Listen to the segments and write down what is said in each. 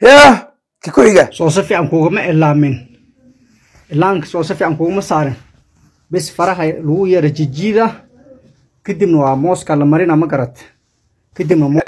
yah soo si fiican kuugama ilaamin ilaamka soo si fiican kuugama saarin bis faraha lagu yara jijiida kadibna waa mooska la marina ma garat kadibna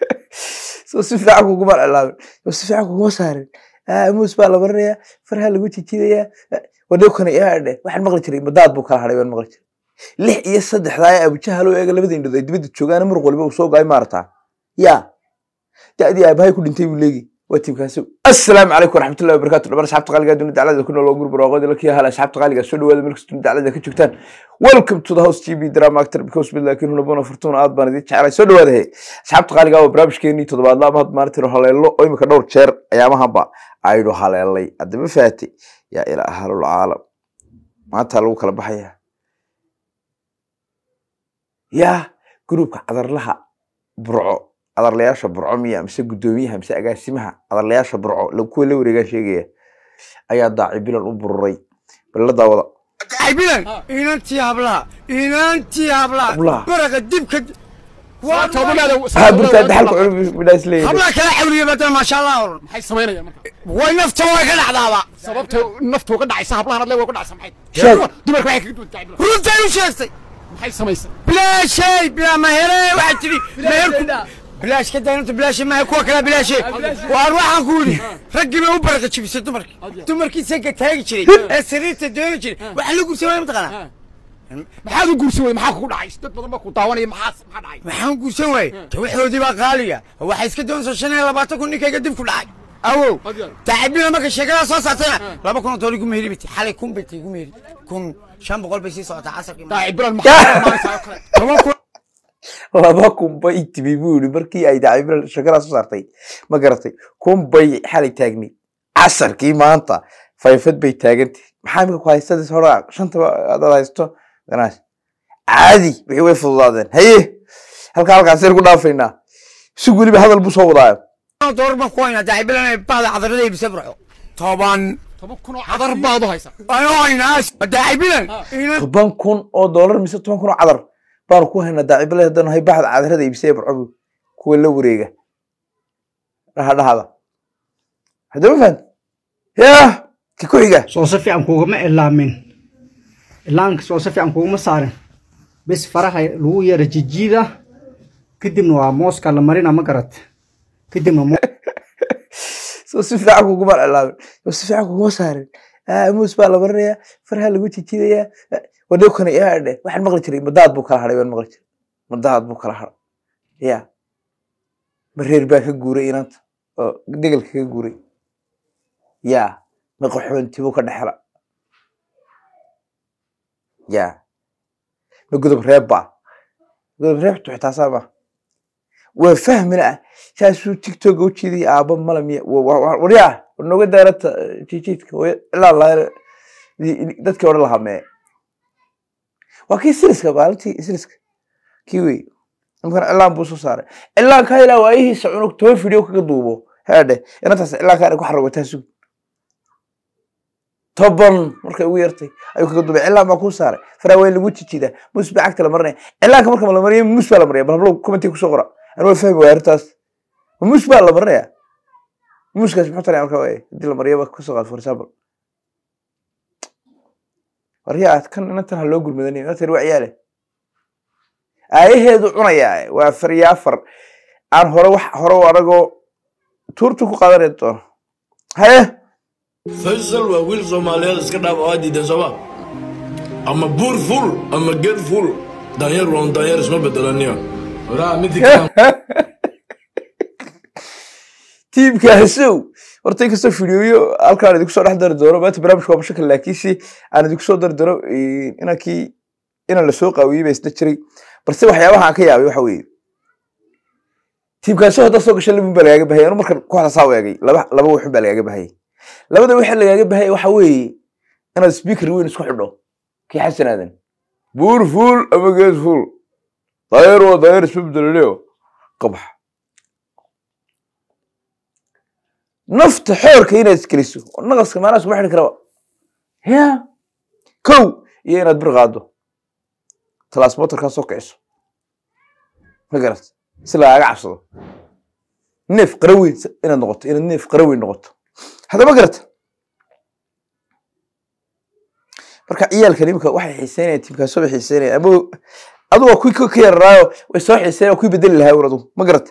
soo si fiican kuugama ilaamin soo si fiican kuugama saarin ah, moos baa la marinayaa faraha lagu jijiidayaa wadhow kana yaadhe waxaan maqli jiray madaad buu kala hadhay baan maqli jiray lix iyo saddexdaa abujahal oo eega labada indhood ay dibadda joogaan muruq waliba uu soo gaay maarataa yaa da'dii aabahay ku dhintay buu leegi waa tiimkaasi asalaamu calaykum waraxmatullahi wabarakatu dhamaan asxabta qaaliga dunida daclada ku nool oo gurbar waaqooda lakiya hala asxabta qaaliga soo dhawaada meel kasta dunida ka joogtaan welcome to the house tv drama actor because with laakiin hunabona fortuna aad baan idiin jeclay soo dhawaada he qaaliga waa barnaamijkeenii toddobaadla ama had haleello oo imika dhowr jeer ayaamahanba aynu haleelay haddaba faate yaa ila ahalul caalam maanta lagu kala baxaya yaa gruubka cadarlaha burco adarlayaasha burco miya mise gudoomiyaha mise agaasimaha adarlayaasha burco kuwa la wareegaan sheegaya ayaa daacibilan u bururay baladaawada daacibilan inantii hablaha inantii hablaha baraga dibka runtay u sheegtay maxay samaysay bilaa bilaa mahere waxaa tiri meherku بلاش كده انت بلاش ما يكون كلا بلاش آه، واروح اقولي آه. رجل ما برق تشبس تمرك آه، تمرك يسقى تاج شري السرير تدور شري وحلو قول سوي متقنا ما حد يقول سوي ما حد عايش تطلع ما كنت طواني ما حاس ما عايش ما حد يقول سوي تروح ودي بقى غالية هو حس كده انت شنو يلا بعطوك انك قدم كل حاجة أو تعبنا ما كشجرة صوص عطنا لا بكون طولي قوم هيري بتي حالي قوم بتي قوم هيري قوم شام بقول بسيط صوت عصر تعبنا laba kun bay timi buuri markii ay dacay shakaraas u saartay ma garatay kun bay xalay taagnay casarkii maanta fayfad bay taagantay maxaa imika ku haystadaas hora shanta adaad haysto ganaas caadi wixii way fududaadeen haye halka halkaaseen ku dhaafaynaa si weliba hadal buu soo wadaayo toban toban kun oo doolar mise toban kun oo cadar baan ku hayna daacibale haddaan hay baxda cadirada ibisee barcobi kuwa la wareega dhahadhahada haddama fahamti yah ti ku soo si fiican kuugama ilaamin ilaamka soo si fiican kuugama saarin bis faraha lagu yeera jijiida kadibna waa mooska la marina ma garat kadibna soo si fiican kuugama ilaamin soo si fiican kuugama saarin ah, moos baa la marinayaa faraha lagu jijiidayaa wadhowkana yaadhe waxaan maqli jiray madaad buu kala haay maqli jiray madaad buu kala haay ya bareer baa ka guuray inanta oo degelka ka guuray ya maqaxoonti buu ka dhexela ya ma godob reebba godob reeb tuxitaasaa ma waa fahmina ah saasuu tigtoga u jiiday aabba malamiya waryaa noga daarata eh, jijiidka ilaa dadkii odhan lahaa mee waa kii siliska baalti siliska kii wey imkana cilaan buu soo saaray cilaanka ilaa waayihiisa cunug toban video kaga duubo heedhe inantaas cilaankaan ku xarwataa sug toban markay ugu yartay ayuu kaga duubay cilaan baa kuu saaray faraawayn lagu jijidaa mus baa cagta la marinaya cilaanka marka la mariya mus baa la mariya bal commenti kusoo qora anu fahmi waaya arrintaas mus baa la marinaya muskaas muxuu taraya marka waaye eh, hadii la mariyaba kusoo qaad for example warya aad kan inantan ha loo gurmadanay inantan waa ciyaale aayaheedu cunayaa waa faryaafar aan hore wax hore adagoo tuurtu ku qaadanay doono haye faysal waa wiil soomaaliyeed iska dhaaf oo aad diidan sooma ama buur ful ama geed ful danyeer waan danyeer isma bedelaniya tiibkaasow horta inkastoo fideoyo halkaan idinku soo dhex dari doono maanta barnamijku waa mashakil laakiinse aan idinku soo dari doono inankii inaan lasoo qaawiyey baa jiray balse waxyaabaha aan ka yaabay waxa weeye tiimkaasoo haddaad soo gashay labun baa lagaaga bahaya anu markan kooxda saa weegay laba laba waxun baa lagaaga bahayay labada waxa lagaaga bahaya waxa weeye inaad speaker weyn isku xidho kii xasan aadan buur fuul ama geed fuul dayer waa dayer isbabdeloleo qabax nafta xoorka inaad isgeliso oo naqaska maanaha suma xidhin karaba ya kow iyo inaad bir qaado talaasmotarkaa soo kiciso ma garat si lagaaga cabsado neef qaraweyn inaad noqoto inaad neef qaraweyn noqoto haddama garata marka ciyaalkan imika waxay xiiseynaya tiimkaa soo xiiseynaya ama aduga kuwi ka yararaayo way soo xiiseynaya kuwi bedeli lahaa un adugu ma garata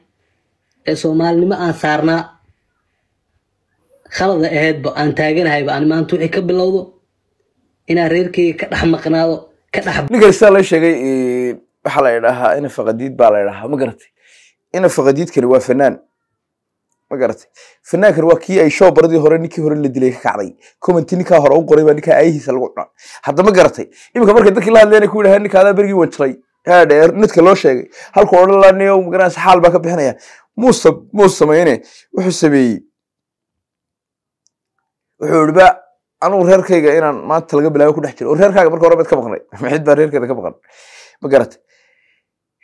ee soomaalinimo aan saarnaa khalada ahaydba aan taaganahayba aan maanta wixii ka bilowdo inaan reerkeyga ka dhex maqnaado ka dhex ninkastaa la sheegay waxaa la idhahaa inafaqadiid baa la idhahaa ma garatay inafaqadiidkani waa fanaan ma garatay fanaankani waa kii ay show baradii hore ninkii hore la dilay ka kacday commenti ninkaa hore u qoray baa ninkaa aayihiisa lagu cunaa hadda ma garatay iminka markay dadkii la hadleen ku yidhahaan ninka adaa wan jiray haa nidka loo sheegay halku odhan laa niyo magaranaysa xaal baa ka bixinaya muus samayne wuxuu sameeyey wuxuu ihi ba anugu reerkayga inaan maanta laga bilaabo ku dhex jiro oo reerkaaga marka hore baad ka maqnay maxid baa reerkeeda ka maqan ma garata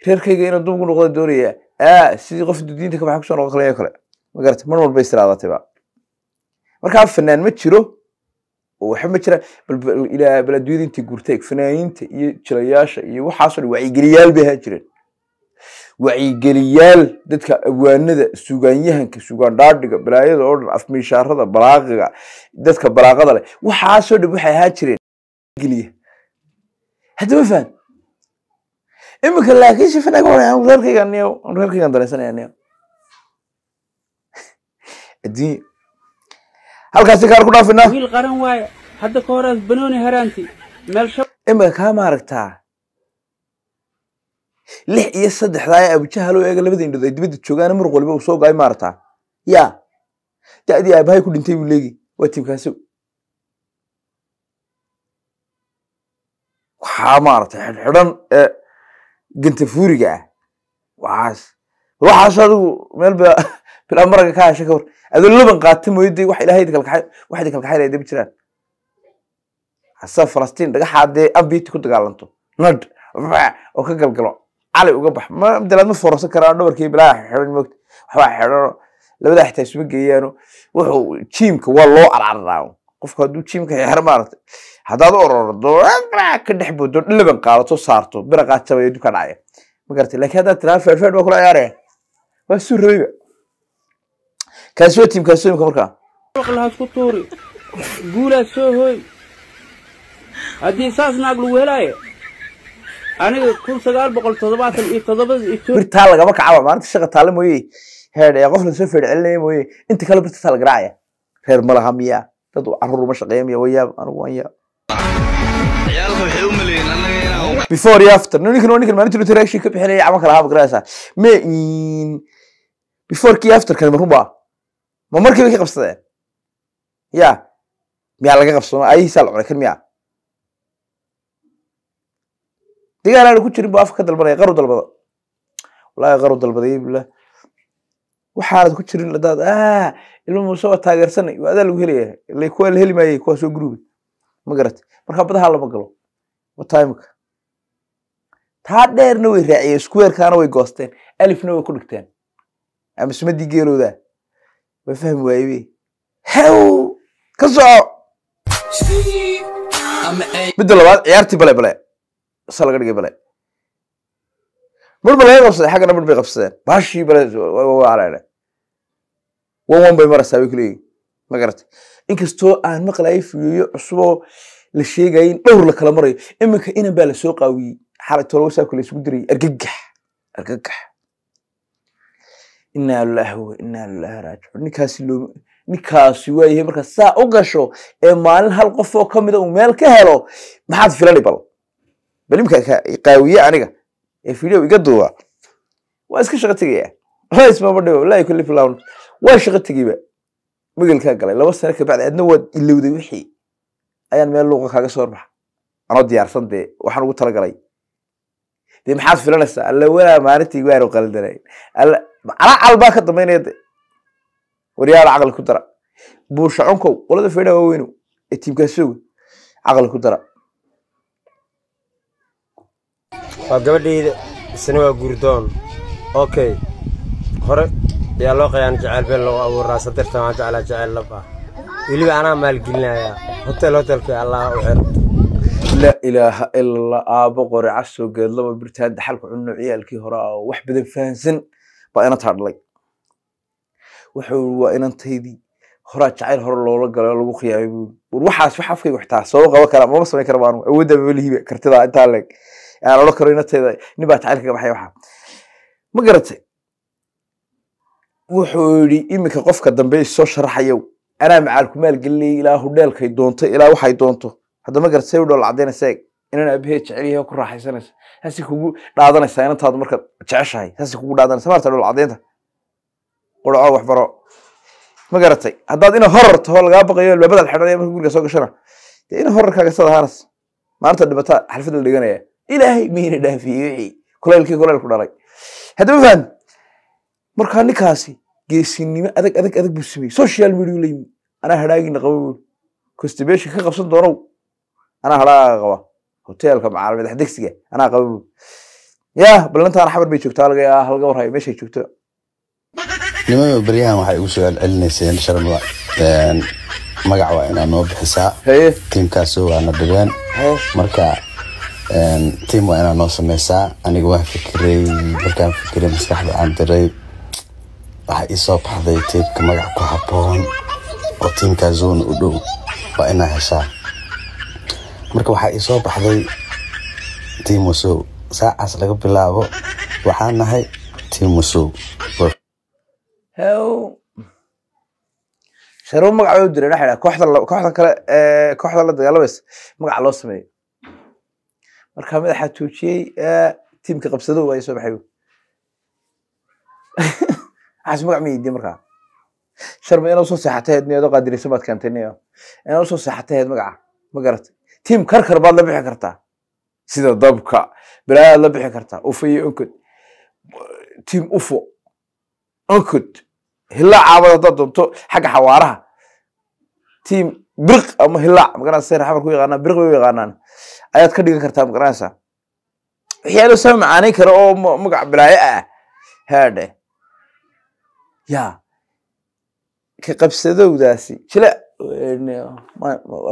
reerkayga inaan dumku noqda doonaya a sidii qof diinta kabaxa kusoo noqon kalaya kale ma garata mar walba istiraadaatay markaa fanaan ma jiro waxba ma jiraan bal adduunyada intii fanaaniinta iyo jilayaasha iyo waxaasoo dhan wacyigeliyaal bay jireen wacyigeliyaal dadka awaanada sugaanyahanka sugaan dhaadhiga balaayada oo dhan afmiishaarada balaaqiga dadka balaaqada leh waxaasoo dhan waxay ahaa jireen geliya haddama faham iminka laakiin shifanaga waran reerkayga niyo reerkaygaan dareensanaya niyo adduunya halkaasi kaar ku dhaafinaa ah. wiil qaran waaye hadda ka horaas banooni haraanti meel iminka kaa maaragtaa lix iyo saddexdaa ee abujahalo eega labada indhood ay dibada joogaan muruq walba uu soo goay maarata ya dadii aabahay ku dhintay buu leegi waa tiimkaaso waxaa maarata xidhxidhan ee gantafuuriga ah waxaas waxaas adigu meel ba bilaab maraga ka hashay ka hor adoo laban qaata mooyo dee wax ilahay kalkaxay wax idin kalkaxaynaya dee ma jiraan hasa falastiin dhagaxaa dee ku dagaalanto nad oo ka galgalo cali uga bax mabdelaad ma foorarsan karaan dhabarkii bilaa xidhan moogta waxbaa xidhano labadaa xitaa isma geeyaano wuxuu jiimka waa loo carcarraa qofku hadduu jiimka xeexro maaragtay haddaad u orordo ka dhex boodo dhalaban qaadato saarto bira qaajabaya duka dhacaya ma garata laakiin haddaad tiraa feefeen baa kula ciyaaraya waa suu rabayba kaasi waa tiimkaasi imka markaa lahaad ku tuuri guulaad soo hooy haddii saas naag lagu helaayo aniga kun sagaal boqol toddobaatan iyo toddobadii lagama kacaba maalinta shaqa taale mooye heed qof lasoo feer celinaya mooye inta kale birta taa la garaacaya reer malaha miya dad caruur ma shaqeeya wayaab anigu waan yaab before iyo after ninkan waa ninkan maalintii nuta ka bixinaya camal kala ahaa ma garanaysaa me before kii after kan ma ma markiiba ka qabsadeen ya miyaa laga qabsano ayahiisaa la cunay kan miyaa degaan aana ku jirin bu afka ka dalbanaya qaru dalbada walahi qaru dalbaday waxaanad ku jirin adaad ilma muuse waa taageersana adaa lagu helaya ila kuwaa la heli maayey kuwaa soo gurubi ma garate marka badaha lama galo watimka taa dheerna way raaciyeen squarekaana way goosteen alifna way ku dhigteen amasumadii geeloodaa waa fahmi waaye hew ka soco midda labaad ciyaartii bale bale salgadhigii bale ba laga qabsaday xaggana bur inkastoo aan maqlayo fiidiyo cusuboo la sheegayo in dhowr la kala marayo iminka inan baa lasoo qaawiyey xalay tolowsaabka la isugu dirayay argagax inaa lilahi inaa lilahi raajicuun ninkaasi loo ninkaasi waayahay markaa saa u gasho ee maalin hal qofoo ka mida uu meel ka helo maxaad filani bal balimka aniga ee video iga duuba waa iska shaqo tegaya mabadhibo laa yukalif lawn waa shaqo tegeyba magelkaa galay laba sano kabacdi adna waad ilowday wixii ayaan meel luuqa kaaga soo horbaxa anoo diyaarsan dee waxaan ugu talagalay de maxaad filanaysaa alla walaa maalintii gaaro qaldanay calaacal baa ka dambaynaya de waryaala caqli ku dara buurshaconkow qolada fedha waaweynu ee tiimkaasooga caqli ku dara waa gabadhayda isna waa guurdoon okay hore ayaa loo qayaan jaceelbeel lagu abuuraa sadirtan waan jeclaa jeceel lab ah weliba anaa maalgelinayaa hotel hotelka allaha u xir laa ilaaha ilala aabo qore casoo geedlaba birtaan daxalka cunno ciyaalkii hore oo wax badan fahansan baa inantaa dhalay wuxuu waa inantaydii horaa jacayl hore loola galo lagu khiyaamay buuri war waxaas wax afkayga xataa soo qaba kara mama samayn kara baan awoodda malihiba kartidaa intaa leeg lalo karo inateda nin baa baxay waxa ma garatay wuxuu yidhi iminka qofka dambe issoo sharaxayo anaa macaal ku maalgelinayay ilaa hudheelkay doonto ilaa waxay doonto hadda ma garatay say u dhowl caddaynaysa eg inaan aabahee jecelyahay ku raaxaysanaysa saasay kugu dhaadanaysaa inantaadu markaad jeceshahay saasay kugu dhaadanaysa maarta dhowl caddaynta quraco waxbaro ma garatay haddaad ina horarto oo lagaa baqayo albaabadaad xidhanaya marka guriga soo gashana dee ina horarkaaga sad ahaanas maanta dhibata xalfad la dhiganaya ilaahay mayna dhaafiyey wixii kulaylkii kulayl dhalay haddama fahm markaa ninkaasi geesinimo adag adag adag buu sameyey social mediau la yimi anaa hadhaagina qaba buuli constibation ka qabsan doonow anaa hadhaaga qaba hoteelka macaalimada degsiga anaa qaba buuli ya ballantaan xabar bay joogtaa laga halga warhayo meeshay joogto nimama beryahan waxay ugu su-aal celinayseen sharmada magac waa inaa noo bixisaa tiimkaasoo waana dhibeen marka tim waa inaa noo sameysaa aniga waa fikray markaan fikray maskaxda aan diray waxaa iisoo baxday tiibka magac ku haboon oo tiimkaa zone u dhow waa inaa heshaa marka waxaa iisoo baxday tim wasow saacaas laga bilaabo waxaa nahay tiim wasow sharuu magacoo dira kooxda kale kooxda la eh, dagaalamaysa magaca loo sameeyo markaa madaxa tuujiyey tiimka qabsado waay soo baxay waxaas magac ma yidii markaa sharma inaa usoo seexataheed niyadoo qaadirayso baad keentay niyo inaa usoo seexataheed magaca ma garata tiim karkar baad la bixi kartaa sida dabka balaadaad la bixi kartaa ufo iyo onkod tiim ufo onkod hilaa caabad haddaad doonto xagga xawaaraha tiim bir ama hilaac magaranasen xamar ku yaqaanaa bir bay yaqaanaan ayaad ka dhigan kartaa magaranaysaa waxyaalo saa macaanayn kara oo magac balaayo ah haadhe ya ka qabsadowdaasi jile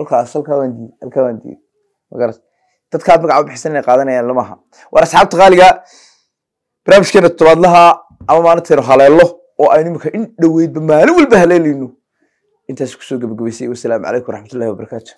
alkaas alkaa waan dadkaad magaca u qaadanayaan lamaha waar asxaabta qaaliga barnaamijkeena todobaadlaha ama maalinteenu haleello oo aynu imika in dhoweydba maalin walba haleelayno intaas kusoo gabagabaysay wasalaamu calaykum waraxmatullahi wabarakaatu